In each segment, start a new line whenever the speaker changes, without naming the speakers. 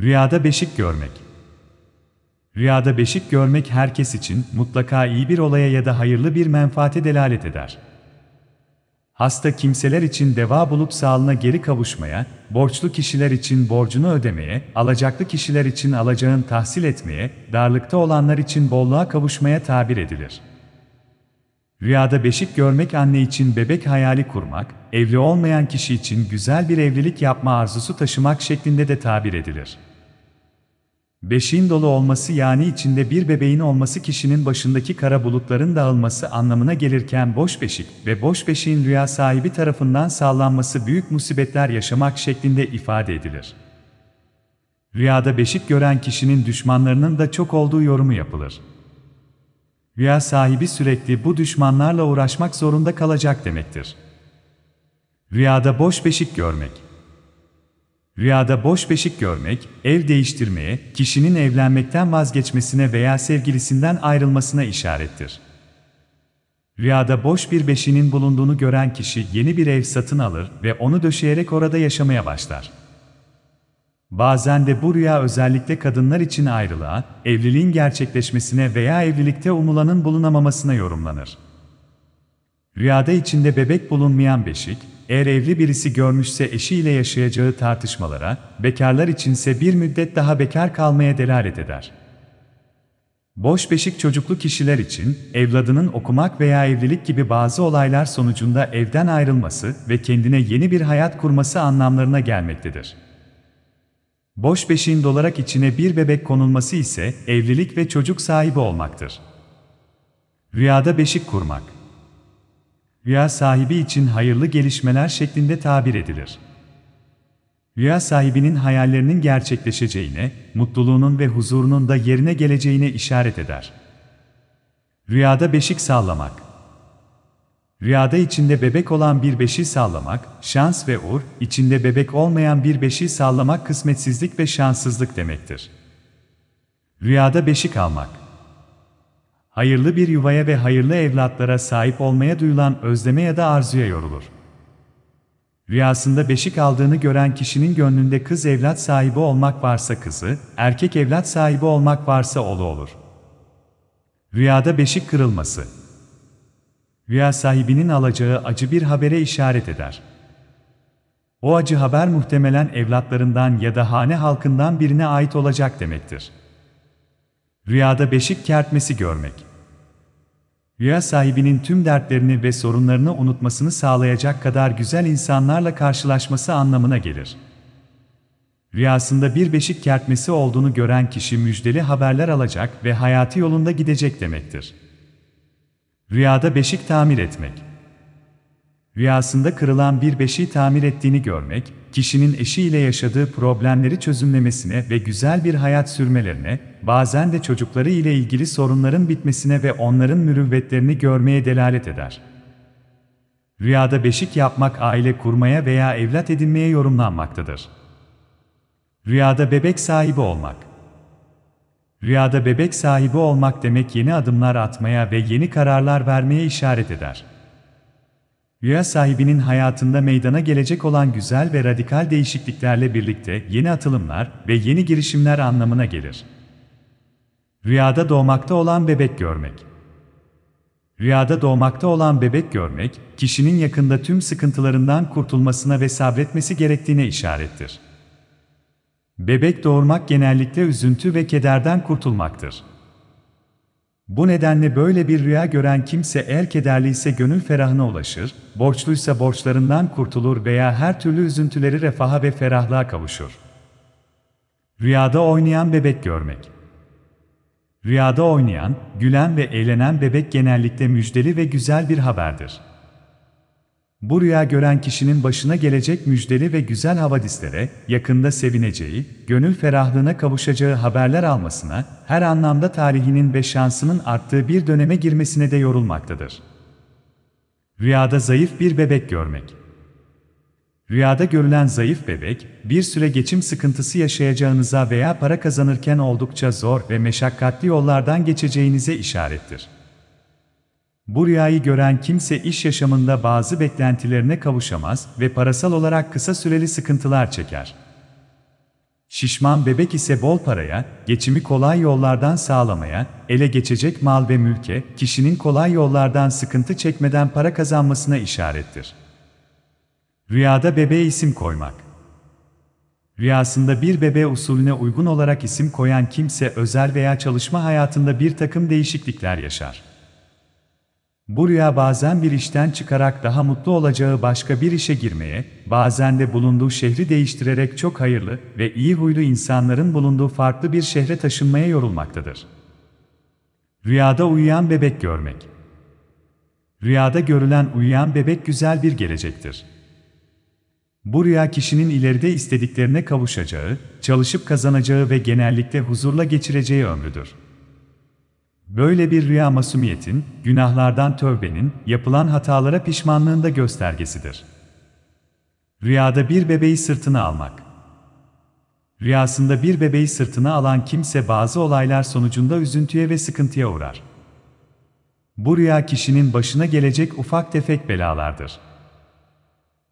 Rüyada beşik görmek Rüyada beşik görmek herkes için mutlaka iyi bir olaya ya da hayırlı bir menfaate delalet eder. Hasta kimseler için deva bulup sağlığına geri kavuşmaya, borçlu kişiler için borcunu ödemeye, alacaklı kişiler için alacağın tahsil etmeye, darlıkta olanlar için bolluğa kavuşmaya tabir edilir. Rüyada beşik görmek anne için bebek hayali kurmak, evli olmayan kişi için güzel bir evlilik yapma arzusu taşımak şeklinde de tabir edilir. Beşiğin dolu olması yani içinde bir bebeğin olması kişinin başındaki kara bulutların dağılması anlamına gelirken boş beşik ve boş beşiğin rüya sahibi tarafından sağlanması büyük musibetler yaşamak şeklinde ifade edilir. Rüyada beşik gören kişinin düşmanlarının da çok olduğu yorumu yapılır. Rüya sahibi sürekli bu düşmanlarla uğraşmak zorunda kalacak demektir. Rüyada boş beşik görmek Rüyada boş beşik görmek, ev değiştirmeye, kişinin evlenmekten vazgeçmesine veya sevgilisinden ayrılmasına işarettir. Rüyada boş bir beşinin bulunduğunu gören kişi yeni bir ev satın alır ve onu döşeyerek orada yaşamaya başlar. Bazen de bu rüya özellikle kadınlar için ayrılığa, evliliğin gerçekleşmesine veya evlilikte umulanın bulunamamasına yorumlanır. Rüyada içinde bebek bulunmayan beşik, eğer evli birisi görmüşse eşiyle yaşayacağı tartışmalara, bekarlar içinse bir müddet daha bekar kalmaya delalet eder. Boş beşik çocuklu kişiler için, evladının okumak veya evlilik gibi bazı olaylar sonucunda evden ayrılması ve kendine yeni bir hayat kurması anlamlarına gelmektedir. Boş beşiğin dolarak içine bir bebek konulması ise evlilik ve çocuk sahibi olmaktır. Rüyada beşik kurmak. Rüya sahibi için hayırlı gelişmeler şeklinde tabir edilir. Rüya sahibinin hayallerinin gerçekleşeceğine, mutluluğunun ve huzurunun da yerine geleceğine işaret eder. Rüyada beşik sağlamak. Rüyada içinde bebek olan bir beşi sağlamak şans ve uğur, içinde bebek olmayan bir beşi sağlamak kısmetsizlik ve şanssızlık demektir. Rüyada beşik almak Hayırlı bir yuvaya ve hayırlı evlatlara sahip olmaya duyulan özleme ya da arzuya yorulur. Rüyasında beşik aldığını gören kişinin gönlünde kız evlat sahibi olmak varsa kızı, erkek evlat sahibi olmak varsa oğlu olur. Rüyada beşik kırılması rüya sahibinin alacağı acı bir habere işaret eder. O acı haber muhtemelen evlatlarından ya da hane halkından birine ait olacak demektir. Rüyada beşik kertmesi görmek. Rüya sahibinin tüm dertlerini ve sorunlarını unutmasını sağlayacak kadar güzel insanlarla karşılaşması anlamına gelir. Rüyasında bir beşik kertmesi olduğunu gören kişi müjdeli haberler alacak ve hayatı yolunda gidecek demektir. Rüyada beşik tamir etmek. Rüyasında kırılan bir beşiği tamir ettiğini görmek, kişinin eşiyle yaşadığı problemleri çözümlemesine ve güzel bir hayat sürmelerine, bazen de çocukları ile ilgili sorunların bitmesine ve onların mürüvvetlerini görmeye delalet eder. Rüyada beşik yapmak aile kurmaya veya evlat edinmeye yorumlanmaktadır. Rüyada bebek sahibi olmak Rüyada bebek sahibi olmak demek yeni adımlar atmaya ve yeni kararlar vermeye işaret eder. Rüya sahibinin hayatında meydana gelecek olan güzel ve radikal değişikliklerle birlikte yeni atılımlar ve yeni girişimler anlamına gelir. Rüyada doğmakta olan bebek görmek Rüyada doğmakta olan bebek görmek, kişinin yakında tüm sıkıntılarından kurtulmasına ve sabretmesi gerektiğine işarettir. Bebek doğurmak genellikle üzüntü ve kederden kurtulmaktır. Bu nedenle böyle bir rüya gören kimse eğer kederliyse gönül ferahına ulaşır, borçluysa borçlarından kurtulur veya her türlü üzüntüleri refaha ve ferahlığa kavuşur. Rüyada oynayan bebek görmek Rüyada oynayan, gülen ve eğlenen bebek genellikle müjdeli ve güzel bir haberdir. Bu rüya gören kişinin başına gelecek müjdeli ve güzel havadislere, yakında sevineceği, gönül ferahlığına kavuşacağı haberler almasına, her anlamda tarihinin ve şansının arttığı bir döneme girmesine de yorulmaktadır. Rüyada zayıf bir bebek görmek Rüyada görülen zayıf bebek, bir süre geçim sıkıntısı yaşayacağınıza veya para kazanırken oldukça zor ve meşakkatli yollardan geçeceğinize işarettir. Bu rüyayı gören kimse iş yaşamında bazı beklentilerine kavuşamaz ve parasal olarak kısa süreli sıkıntılar çeker. Şişman bebek ise bol paraya, geçimi kolay yollardan sağlamaya, ele geçecek mal ve mülke, kişinin kolay yollardan sıkıntı çekmeden para kazanmasına işarettir. Rüyada bebeğe isim koymak Rüyasında bir bebeğe usulüne uygun olarak isim koyan kimse özel veya çalışma hayatında bir takım değişiklikler yaşar. Bu rüya bazen bir işten çıkarak daha mutlu olacağı başka bir işe girmeye, bazen de bulunduğu şehri değiştirerek çok hayırlı ve iyi huylu insanların bulunduğu farklı bir şehre taşınmaya yorulmaktadır. Rüyada uyuyan bebek görmek Rüyada görülen uyuyan bebek güzel bir gelecektir. Bu rüya kişinin ileride istediklerine kavuşacağı, çalışıp kazanacağı ve genellikle huzurla geçireceği ömrüdür. Böyle bir rüya masumiyetin, günahlardan tövbenin, yapılan hatalara pişmanlığın da göstergesidir. Rüyada bir bebeği sırtına almak Rüyasında bir bebeği sırtına alan kimse bazı olaylar sonucunda üzüntüye ve sıkıntıya uğrar. Bu rüya kişinin başına gelecek ufak tefek belalardır.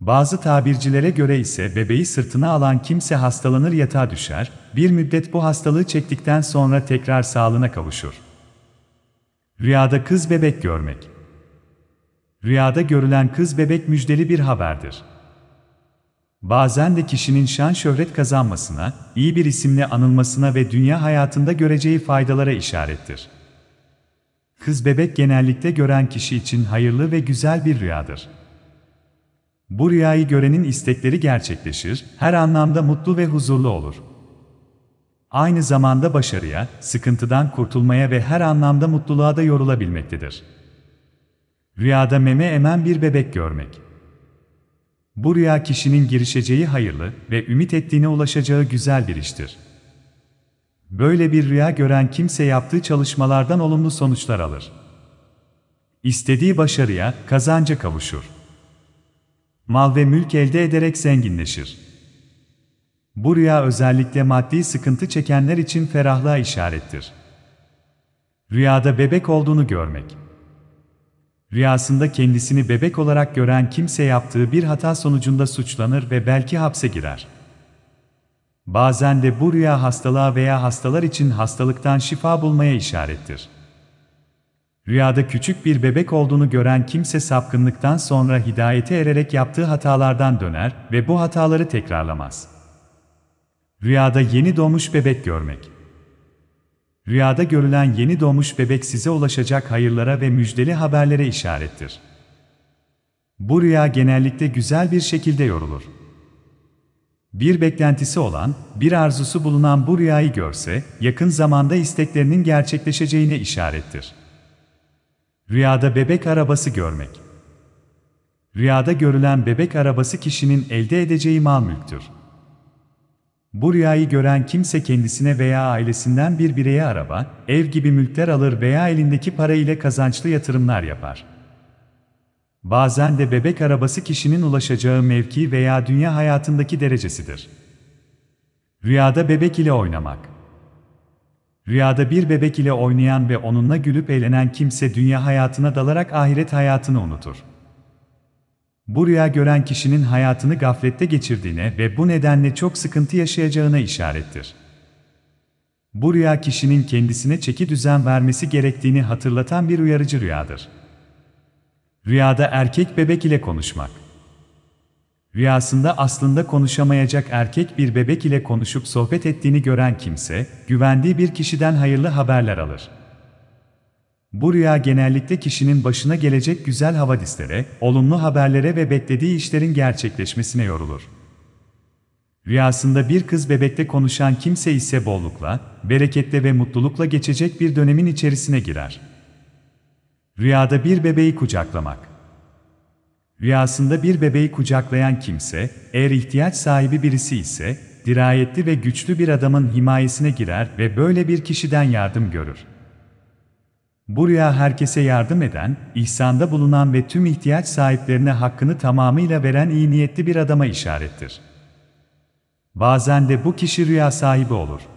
Bazı tabircilere göre ise bebeği sırtına alan kimse hastalanır yatağa düşer, bir müddet bu hastalığı çektikten sonra tekrar sağlığına kavuşur. Rüyada kız bebek görmek. Rüyada görülen kız bebek müjdeli bir haberdir. Bazen de kişinin şan şöhret kazanmasına, iyi bir isimle anılmasına ve dünya hayatında göreceği faydalara işarettir. Kız bebek genellikle gören kişi için hayırlı ve güzel bir rüyadır. Bu rüyayı görenin istekleri gerçekleşir, her anlamda mutlu ve huzurlu olur aynı zamanda başarıya, sıkıntıdan kurtulmaya ve her anlamda mutluluğa da yorulabilmektedir. Rüyada meme emen bir bebek görmek. Bu rüya kişinin girişeceği hayırlı ve ümit ettiğine ulaşacağı güzel bir iştir. Böyle bir rüya gören kimse yaptığı çalışmalardan olumlu sonuçlar alır. İstediği başarıya, kazanca kavuşur. Mal ve mülk elde ederek zenginleşir bu rüya özellikle maddi sıkıntı çekenler için ferahlığa işarettir. Rüyada bebek olduğunu görmek. Rüyasında kendisini bebek olarak gören kimse yaptığı bir hata sonucunda suçlanır ve belki hapse girer. Bazen de bu rüya hastalığa veya hastalar için hastalıktan şifa bulmaya işarettir. Rüyada küçük bir bebek olduğunu gören kimse sapkınlıktan sonra hidayete ererek yaptığı hatalardan döner ve bu hataları tekrarlamaz. Rüyada yeni doğmuş bebek görmek. Rüyada görülen yeni doğmuş bebek size ulaşacak hayırlara ve müjdeli haberlere işarettir. Bu rüya genellikle güzel bir şekilde yorulur. Bir beklentisi olan, bir arzusu bulunan bu rüyayı görse, yakın zamanda isteklerinin gerçekleşeceğine işarettir. Rüyada bebek arabası görmek. Rüyada görülen bebek arabası kişinin elde edeceği mal mülktür. Bu rüyayı gören kimse kendisine veya ailesinden bir bireye araba, ev gibi mülkler alır veya elindeki para ile kazançlı yatırımlar yapar. Bazen de bebek arabası kişinin ulaşacağı mevki veya dünya hayatındaki derecesidir. Rüyada bebek ile oynamak Rüyada bir bebek ile oynayan ve onunla gülüp eğlenen kimse dünya hayatına dalarak ahiret hayatını unutur. Bu rüya gören kişinin hayatını gaflette geçirdiğine ve bu nedenle çok sıkıntı yaşayacağına işarettir. Bu rüya kişinin kendisine çeki düzen vermesi gerektiğini hatırlatan bir uyarıcı rüyadır. Rüyada erkek bebek ile konuşmak. Rüyasında aslında konuşamayacak erkek bir bebek ile konuşup sohbet ettiğini gören kimse, güvendiği bir kişiden hayırlı haberler alır. Bu rüya genellikle kişinin başına gelecek güzel havadislere, olumlu haberlere ve beklediği işlerin gerçekleşmesine yorulur. Rüyasında bir kız bebekte konuşan kimse ise bollukla, bereketle ve mutlulukla geçecek bir dönemin içerisine girer. Rüyada bir bebeği kucaklamak Rüyasında bir bebeği kucaklayan kimse, eğer ihtiyaç sahibi birisi ise, dirayetli ve güçlü bir adamın himayesine girer ve böyle bir kişiden yardım görür. Buraya herkese yardım eden, ihsanda bulunan ve tüm ihtiyaç sahiplerine hakkını tamamıyla veren iyi niyetli bir adama işarettir. Bazen de bu kişi rüya sahibi olur.''